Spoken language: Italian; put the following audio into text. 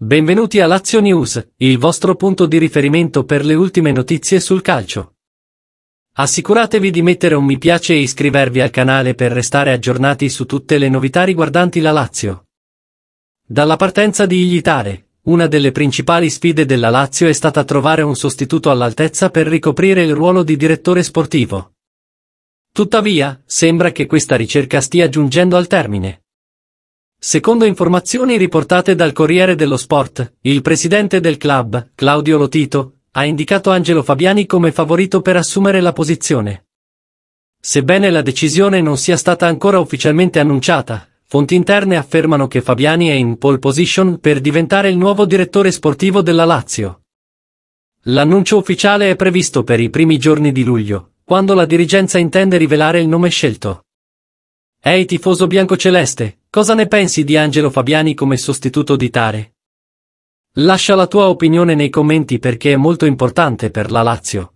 Benvenuti a Lazio News, il vostro punto di riferimento per le ultime notizie sul calcio. Assicuratevi di mettere un mi piace e iscrivervi al canale per restare aggiornati su tutte le novità riguardanti la Lazio. Dalla partenza di Iglitare, una delle principali sfide della Lazio è stata trovare un sostituto all'altezza per ricoprire il ruolo di direttore sportivo. Tuttavia, sembra che questa ricerca stia giungendo al termine. Secondo informazioni riportate dal Corriere dello Sport, il presidente del club, Claudio Lotito, ha indicato Angelo Fabiani come favorito per assumere la posizione. Sebbene la decisione non sia stata ancora ufficialmente annunciata, fonti interne affermano che Fabiani è in pole position per diventare il nuovo direttore sportivo della Lazio. L'annuncio ufficiale è previsto per i primi giorni di luglio, quando la dirigenza intende rivelare il nome scelto. Ehi tifoso biancoceleste, Cosa ne pensi di Angelo Fabiani come sostituto di Tare? Lascia la tua opinione nei commenti perché è molto importante per la Lazio.